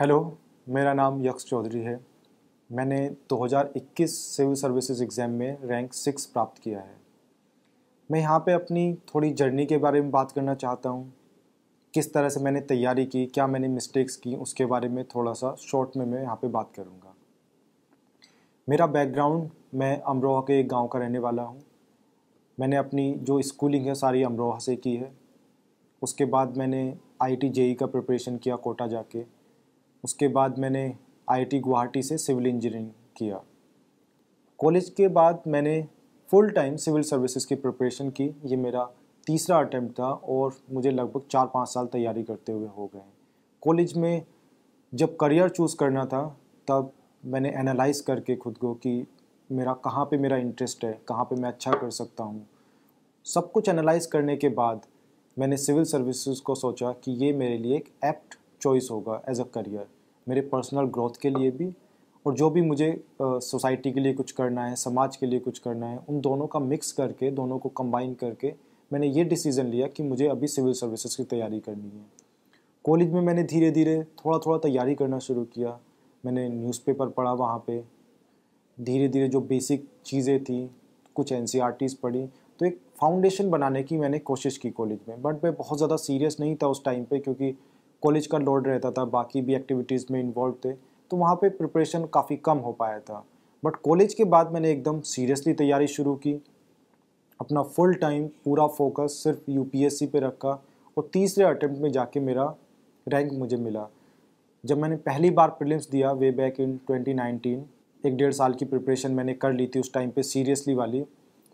Hello मेरा नाम यक्ष चौधरी है मैंने 2021 सिविल सर्विसेज एग्ज़ाम में रैंक सिक्स प्राप्त किया है मैं यहाँ पे अपनी थोड़ी जर्नी के बारे में बात करना चाहता हूँ किस तरह से मैंने तैयारी की क्या मैंने मिस्टेक्स की उसके बारे में थोड़ा सा शॉर्ट में मैं यहाँ पे बात करूँगा मेरा बैकग्राउंड मैं अमरोहा के एक गाँव का रहने वाला हूँ मैंने अपनी जो स्कूलिंग है सारी अमरोहा से की है उसके बाद मैंने आई टी e का प्रिपरेशन किया कोटा जाके उसके बाद मैंने आईटी गुवाहाटी से सिविल इंजीनियरिंग किया कॉलेज के बाद मैंने फुल टाइम सिविल सर्विसेज की प्रिपरेशन की ये मेरा तीसरा अटैम्प्ट था और मुझे लगभग चार पाँच साल तैयारी करते हुए हो गए कॉलेज में जब करियर चूज़ करना था तब मैंने एनालाइज करके खुद को कि मेरा कहाँ पे मेरा इंटरेस्ट है कहाँ पे मैं अच्छा कर सकता हूँ सब कुछ एनालाइज करने के बाद मैंने सिविल सर्विसेज को सोचा कि ये मेरे लिए एक एप्ट चॉइस होगा एज अ करियर मेरे पर्सनल ग्रोथ के लिए भी और जो भी मुझे सोसाइटी के लिए कुछ करना है समाज के लिए कुछ करना है उन दोनों का मिक्स करके दोनों को कंबाइन करके मैंने ये डिसीज़न लिया कि मुझे अभी सिविल सर्विसेज की तैयारी करनी है कॉलेज में मैंने धीरे धीरे थोड़ा थोड़ा तैयारी करना शुरू किया मैंने न्यूज़पेपर पढ़ा वहाँ पे धीरे धीरे जो बेसिक चीज़ें थी कुछ एन e पढ़ी तो एक फाउंडेशन बनाने की मैंने कोशिश की कॉलेज में बट मैं बहुत ज़्यादा सीरियस नहीं था उस टाइम पे क्योंकि कॉलेज का लोड रहता था बाकी भी एक्टिविटीज़ में इन्वॉल्व थे तो वहाँ पे प्रिपरेशन काफ़ी कम हो पाया था बट कॉलेज के बाद मैंने एकदम सीरियसली तैयारी शुरू की अपना फुल टाइम पूरा फोकस सिर्फ यू पे रखा और तीसरे अटैम्प्ट में जाके मेरा रैंक मुझे मिला जब मैंने पहली बार प्रिलिम्स दिया वे बैक इन 2019 एक डेढ़ साल की प्रिपरेशन मैंने कर ली थी उस टाइम पे सीरियसली वाली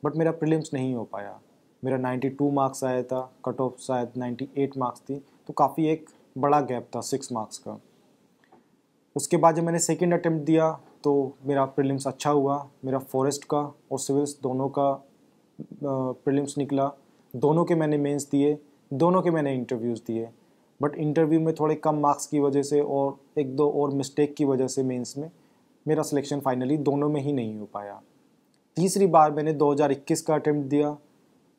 बट मेरा प्रिलिम्स नहीं हो पाया मेरा 92 मार्क्स आया था कट ऑफ शायद 98 मार्क्स थी तो काफ़ी एक बड़ा गैप था सिक्स मार्क्स का उसके बाद जब मैंने सेकेंड अटैम्प्ट दिया तो मेरा प्रिलिम्स अच्छा हुआ मेरा फॉरेस्ट का और सिविल्स दोनों का प्रिलिम्स निकला दोनों के मैंने मेंस दिए दोनों के मैंने इंटरव्यूज़ दिए बट इंटरव्यू में थोड़े कम मार्क्स की वजह से और एक दो और मिस्टेक की वजह से मेंस में मेरा सिलेक्शन फाइनली दोनों में ही नहीं हो पाया तीसरी बार मैंने 2021 का अटैम्प्ट दिया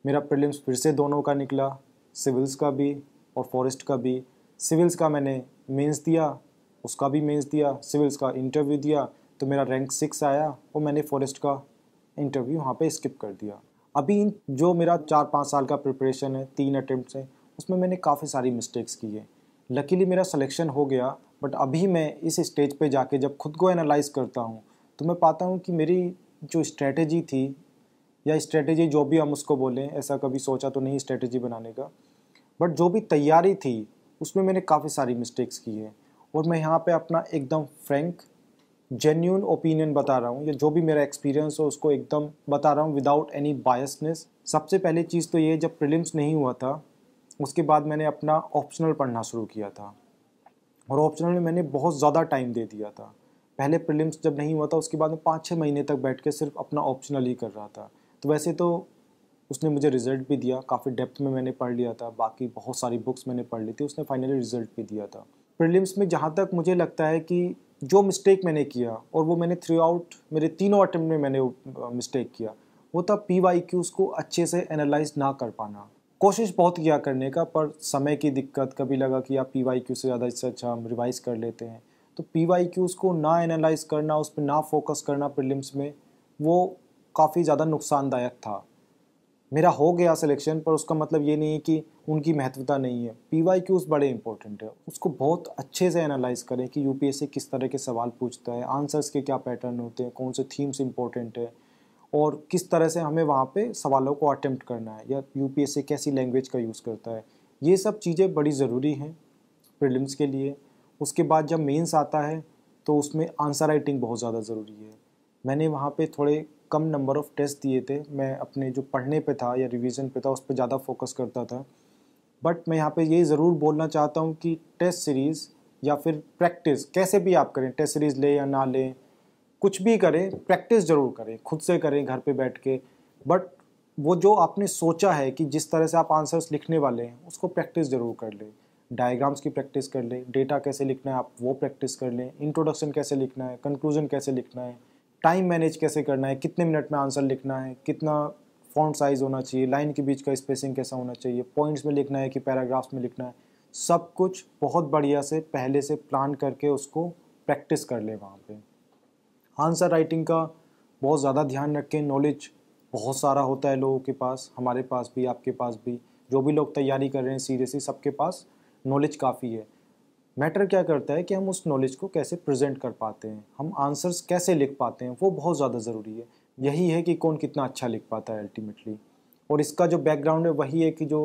मेरा प्रिलिम्स फिर से दोनों का निकला सिविल्स का भी और फॉरेस्ट का भी सिविल्स का मैंने मेंस दिया उसका भी मेंस दिया सिविल्स का इंटरव्यू दिया तो मेरा रैंक सिक्स आया और मैंने फॉरेस्ट का इंटरव्यू वहाँ पे स्किप कर दिया अभी इन जो मेरा चार पाँच साल का प्रिपरेशन है तीन अटैम्प्ट हैं उसमें मैंने काफ़ी सारी मिस्टेक्स की है लकीली मेरा सिलेक्शन हो गया बट अभी मैं इस स्टेज पे जाके जब खुद को एनालाइज करता हूँ तो मैं पाता हूँ कि मेरी जो स्ट्रेटजी थी या स्ट्रेटजी जो भी हम उसको बोलें ऐसा कभी सोचा तो नहीं स्ट्रेटजी बनाने का बट जो भी तैयारी थी उसमें मैंने काफ़ी सारी मिस्टेक्स की है और मैं यहाँ पे अपना एकदम फ्रैंक जेन्यून ओपिनियन बता रहा हूँ या जो भी मेरा एक्सपीरियंस हो उसको एकदम बता रहा हूँ विदाउट एनी बायसनेस सबसे पहली चीज़ तो ये जब प्रिलिम्स नहीं हुआ था उसके बाद मैंने अपना ऑप्शनल पढ़ना शुरू किया था और ऑप्शनल में मैंने बहुत ज़्यादा टाइम दे दिया था पहले प्रिलिम्स जब नहीं हुआ था उसके बाद मैं पाँच छः महीने तक बैठ के सिर्फ अपना ऑप्शनल ही कर रहा था तो वैसे तो उसने मुझे रिज़ल्ट भी दिया काफ़ी डेप्थ में मैंने पढ़ लिया था बाकी बहुत सारी बुक्स मैंने पढ़ ली थी उसने फाइनली रिज़ल्ट भी दिया था प्रिलिम्स में जहाँ तक मुझे लगता है कि जो मिस्टेक मैंने किया और वो मैंने थ्रू आउट मेरे तीनों अटैम्प्ट में मैंने मिस्टेक किया वो था पी वाई क्यूज़ को अच्छे से एनालाइज ना कर पाना कोशिश बहुत किया करने का पर समय की दिक्कत कभी लगा कि आप पी वाई क्यू से ज़्यादा इससे अच्छा हम रिवाइज़ कर लेते हैं तो पी वाई क्यूज़ को ना एनालाइज करना उस पर ना फोकस करना प्रिलिम्स में वो काफ़ी ज़्यादा नुकसानदायक था मेरा हो गया सिलेक्शन पर उसका मतलब ये नहीं है कि उनकी महत्वता नहीं है पी वाई क्यूज़ बड़े इंपॉर्टेंट है उसको बहुत अच्छे से एनालाइज करें कि यू किस तरह के सवाल पूछता है आंसर्स के क्या पैटर्न होते हैं कौन से थीम्स इंपॉर्टेंट है और किस तरह से हमें वहाँ पे सवालों को अटैम्प्ट करना है या यू कैसी लैंग्वेज का यूज़ करता है ये सब चीज़ें बड़ी ज़रूरी हैं प्रिलिम्स के लिए उसके बाद जब मेंस आता है तो उसमें आंसर राइटिंग बहुत ज़्यादा ज़रूरी है मैंने वहाँ पे थोड़े कम नंबर ऑफ़ टेस्ट दिए थे मैं अपने जो पढ़ने पे था या रिवीजन पे था उस पर ज़्यादा फोकस करता था बट मैं यहाँ पे ये ज़रूर बोलना चाहता हूँ कि टेस्ट सीरीज़ या फिर प्रैक्टिस कैसे भी आप करें टेस्ट सीरीज़ लें या ना लें कुछ भी करें प्रैक्टिस ज़रूर करें खुद से करें घर पे बैठ के बट वो जो आपने सोचा है कि जिस तरह से आप आंसर्स लिखने वाले हैं उसको प्रैक्टिस ज़रूर कर लें डायग्राम्स की प्रैक्टिस कर लें डेटा कैसे लिखना है आप वो प्रैक्टिस कर लें इंट्रोडक्शन कैसे लिखना है कंक्लूजन कैसे लिखना है टाइम मैनेज कैसे करना है कितने मिनट में आंसर लिखना है कितना फॉन्ट साइज़ होना चाहिए लाइन के बीच का स्पेसिंग कैसा होना चाहिए पॉइंट्स में लिखना है कि पैराग्राफ्स में लिखना है सब कुछ बहुत बढ़िया से पहले से प्लान करके उसको प्रैक्टिस कर ले वहाँ पे आंसर राइटिंग का बहुत ज़्यादा ध्यान रखें नॉलेज बहुत सारा होता है लोगों के पास हमारे पास भी आपके पास भी जो भी लोग तैयारी कर रहे हैं सीरियसली सबके पास नॉलेज काफ़ी है मैटर क्या करता है कि हम उस नॉलेज को कैसे प्रेजेंट कर पाते हैं हम आंसर्स कैसे लिख पाते हैं वो बहुत ज़्यादा ज़रूरी है यही है कि कौन कितना अच्छा लिख पाता है अल्टीमेटली और इसका जो बैकग्राउंड है वही है कि जो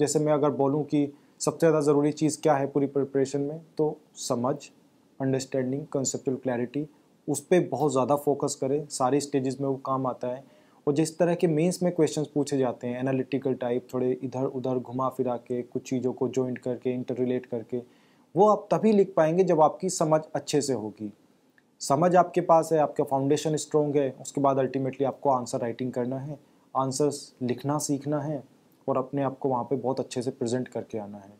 जैसे मैं अगर बोलूँ कि सबसे ज़्यादा ज़रूरी चीज़ क्या है पूरी प्रिपरेशन में तो समझ अंडरस्टैंडिंग कंसेप्चुअल क्लैरिटी उस पर बहुत ज़्यादा फोकस करें सारी स्टेजेस में वो काम आता है और जिस तरह के मेंस में क्वेश्चंस पूछे जाते हैं एनालिटिकल टाइप थोड़े इधर उधर घुमा फिरा के कुछ चीज़ों को जॉइंट करके इंटर रिलेट करके वो आप तभी लिख पाएंगे जब आपकी समझ अच्छे से होगी समझ आपके पास है आपका फाउंडेशन स्ट्रोंग है उसके बाद अल्टीमेटली आपको आंसर राइटिंग करना है आंसर्स लिखना सीखना है और अपने आप को वहाँ पे बहुत अच्छे से प्रेजेंट करके आना है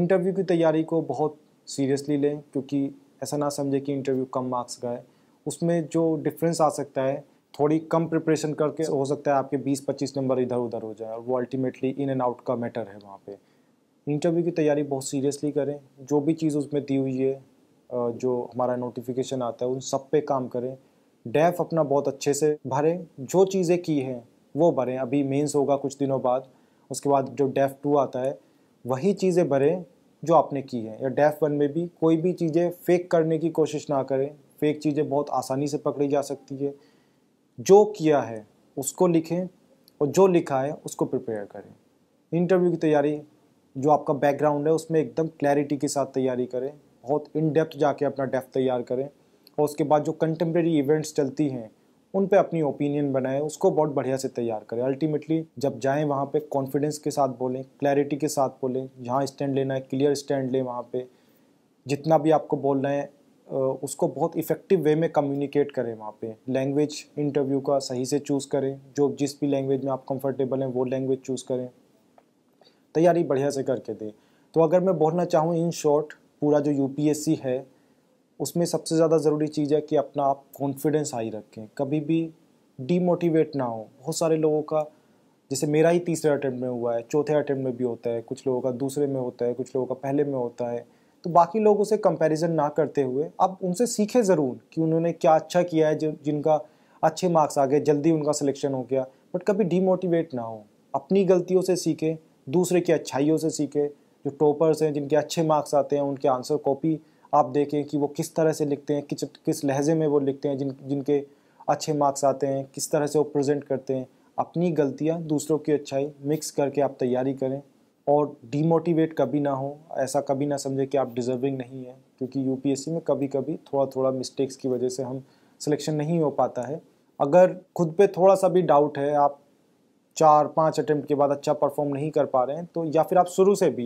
इंटरव्यू की तैयारी को बहुत सीरियसली लें क्योंकि ऐसा ना समझे कि इंटरव्यू कम मार्क्स का है उसमें जो डिफरेंस आ सकता है थोड़ी कम प्रिपरेशन करके हो सकता है आपके 20-25 नंबर इधर उधर हो जाए और वो अल्टीमेटली इन एंड आउट का मैटर है वहाँ पे इंटरव्यू की तैयारी बहुत सीरियसली करें जो भी चीज़ उसमें दी हुई है जो हमारा नोटिफिकेशन आता है उन सब पे काम करें डैफ अपना बहुत अच्छे से भरें जो चीज़ें की हैं वो भरें अभी मेंस होगा कुछ दिनों बाद उसके बाद जो डैफ टू आता है वही चीज़ें भरें जो आपने की है या डैफ वन में भी कोई भी चीज़ें फेक करने की कोशिश ना करें फेक चीज़ें बहुत आसानी से पकड़ी जा सकती है जो किया है उसको लिखें और जो लिखा है उसको प्रिपेयर करें इंटरव्यू की तैयारी जो आपका बैकग्राउंड है उसमें एकदम क्लैरिटी के साथ तैयारी करें बहुत इन डेप्थ जाके अपना डेफ तैयार करें और उसके बाद जो कंटेम्प्रेरी इवेंट्स चलती हैं उन पे अपनी ओपिनियन बनाएं उसको बहुत बढ़िया से तैयार करें अल्टीमेटली जब जाएं वहाँ पे कॉन्फिडेंस के साथ बोलें क्लैरिटी के साथ बोलें जहाँ स्टैंड लेना है क्लियर स्टैंड लें वहाँ पे जितना भी आपको बोलना है उसको बहुत इफ़ेक्टिव वे में कम्युनिकेट करें वहाँ पे लैंग्वेज इंटरव्यू का सही से चूज़ करें जो जिस भी लैंग्वेज में आप कंफर्टेबल हैं वो लैंग्वेज चूज़ करें तैयारी बढ़िया से करके दें तो अगर मैं बोलना चाहूँ इन शॉर्ट पूरा जो यूपीएससी है उसमें सबसे ज़्यादा ज़रूरी चीज़ है कि अपना आप कॉन्फिडेंस हाई रखें कभी भी डीमोटिवेट ना हो बहुत सारे लोगों का जैसे मेरा ही तीसरे अटैम्प्ट में हुआ है चौथे अटैम्प्ट में भी होता है कुछ लोगों का दूसरे में होता है कुछ लोगों का पहले में होता है तो बाकी लोगों से कंपैरिजन ना करते हुए आप उनसे सीखे ज़रूर कि उन्होंने क्या अच्छा किया है जिनका अच्छे मार्क्स आ गए जल्दी उनका सिलेक्शन हो गया बट कभी डीमोटिवेट ना हो अपनी गलतियों से सीखें दूसरे की अच्छाइयों से सीखें जो टॉपर्स हैं जिनके अच्छे मार्क्स आते हैं उनके आंसर कॉपी आप देखें कि वो किस तरह से लिखते हैं किस किस लहजे में वो लिखते हैं जिन जिनके अच्छे मार्क्स आते हैं किस तरह से वो प्रेजेंट करते हैं अपनी गलतियाँ दूसरों की अच्छाई मिक्स करके आप तैयारी करें और डीमोटिवेट कभी ना हो ऐसा कभी ना समझे कि आप डिज़र्विंग नहीं है क्योंकि यू में कभी कभी थोड़ा थोड़ा मिस्टेक्स की वजह से हम सिलेक्शन नहीं हो पाता है अगर खुद पे थोड़ा सा भी डाउट है आप चार पाँच अटैम्प्ट के बाद अच्छा परफॉर्म नहीं कर पा रहे हैं तो या फिर आप शुरू से भी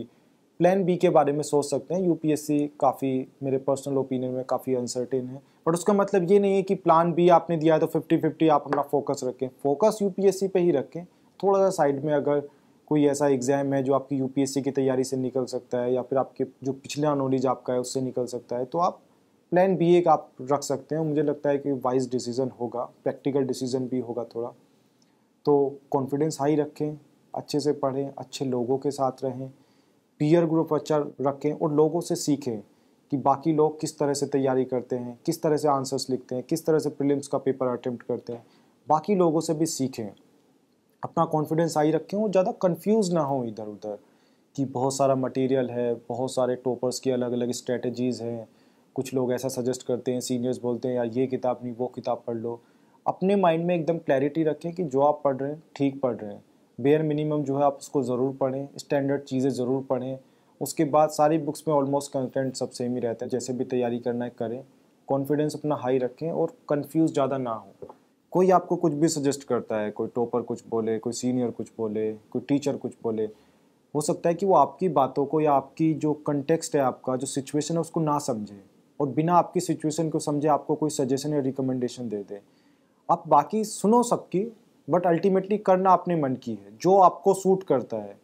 प्लान बी के बारे में सोच सकते हैं यूपीएससी काफ़ी मेरे पर्सनल ओपिनियन में काफ़ी अनसर्टेन है बट उसका मतलब ये नहीं है कि प्लान बी आपने दिया है तो फिफ्टी फिफ्टी आप अपना फोकस रखें फोकस यूपीएससी पे ही रखें थोड़ा सा साइड में अगर कोई ऐसा एग्ज़ाम है जो आपकी यूपीएससी की तैयारी से निकल सकता है या फिर आपके जो पिछला नॉलेज आपका है उससे निकल सकता है तो आप प्लान बी एक आप रख सकते हैं मुझे लगता है कि वाइज डिसीजन होगा प्रैक्टिकल डिसीजन भी होगा थोड़ा तो कॉन्फिडेंस हाई रखें अच्छे से पढ़ें अच्छे लोगों के साथ रहें पीयर ग्रुप अच्छा रखें और लोगों से सीखें कि बाकी लोग किस तरह से तैयारी करते हैं किस तरह से आंसर्स लिखते हैं किस तरह से प्रीलिम्स का पेपर अटैम्प्ट करते हैं बाकी लोगों से भी सीखें अपना कॉन्फिडेंस हाई रखें और ज़्यादा कंफ्यूज ना हो इधर उधर कि बहुत सारा मटेरियल है बहुत सारे टॉपर्स की अलग अलग स्ट्रेटजीज़ हैं कुछ लोग ऐसा सजेस्ट करते हैं सीनियर्स बोलते हैं यार ये किताब नहीं वो किताब पढ़ लो अपने माइंड में एकदम क्लैरिटी रखें कि जो आप पढ़ रहे हैं ठीक पढ़ रहे हैं बेयर मिनिमम जो है आप उसको ज़रूर पढ़ें स्टैंडर्ड चीज़ें ज़रूर पढ़ें उसके बाद सारी बुक्स में ऑलमोस्ट कंटेंट सब सेम ही रहता है जैसे भी तैयारी करना है करें कॉन्फिडेंस अपना हाई रखें और कंफ्यूज ज़्यादा ना हो कोई आपको कुछ भी सजेस्ट करता है कोई टॉपर कुछ बोले कोई सीनियर कुछ बोले कोई टीचर कुछ बोले हो सकता है कि वो आपकी बातों को या आपकी जो कंटेक्सट है आपका जो सिचुएशन है उसको ना समझे और बिना आपकी सिचुएशन को समझे आपको कोई सजेशन या रिकमेंडेशन दे दे आप बाकी सुनो सबकी बट अल्टीमेटली करना अपने मन की है जो आपको सूट करता है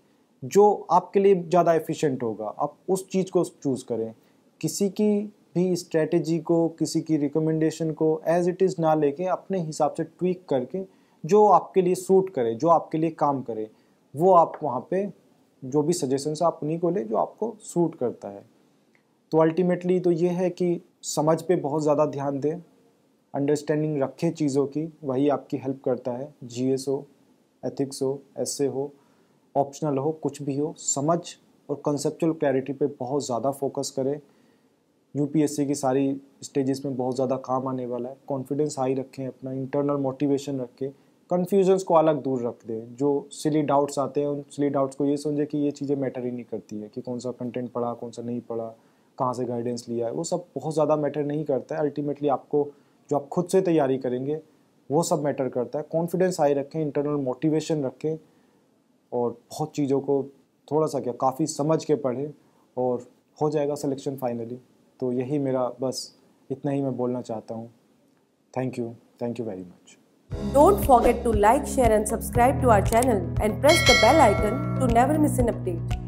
जो आपके लिए ज़्यादा एफिशिएंट होगा आप उस चीज़ को चूज़ करें किसी की भी स्ट्रेटजी को किसी की रिकमेंडेशन को एज इट इज़ ना लेके अपने हिसाब से ट्वीक करके जो आपके लिए सूट करे जो आपके लिए काम करे वो आप वहाँ पे जो भी सजेशंस आप उन्हीं को ले जो आपको सूट करता है तो अल्टीमेटली तो ये है कि समझ पे बहुत ज़्यादा ध्यान दें अंडरस्टैंडिंग रखे चीज़ों की वही आपकी हेल्प करता है एस हो एथिक्स हो ऐसे हो ऑप्शनल हो कुछ भी हो समझ और कंसेप्चुअल क्लैरिटी पे बहुत ज़्यादा फोकस करें यूपीएससी की सारी स्टेजेस में बहुत ज़्यादा काम आने वाला है कॉन्फिडेंस हाई रखें अपना इंटरनल मोटिवेशन रखें कन्फ्यूजन्स को अलग दूर रख दें जो सिली डाउट्स आते हैं उन सिली डाउट्स को ये समझें कि ये चीज़ें मैटर ही नहीं करती है कि कौन सा कंटेंट पढ़ा कौन सा नहीं पढ़ा कहाँ से गाइडेंस लिया है वो सब बहुत ज़्यादा मैटर नहीं करता है अल्टीमेटली आपको जो आप खुद से तैयारी करेंगे वो सब मैटर करता है कॉन्फिडेंस हाई रखें इंटरनल मोटिवेशन रखें और बहुत चीज़ों को थोड़ा सा क्या काफ़ी समझ के पढ़ें और हो जाएगा सिलेक्शन फाइनली तो यही मेरा बस इतना ही मैं बोलना चाहता हूँ thank you thank you very much Don't forget to like, share and subscribe to our channel and press the bell icon to never miss an update.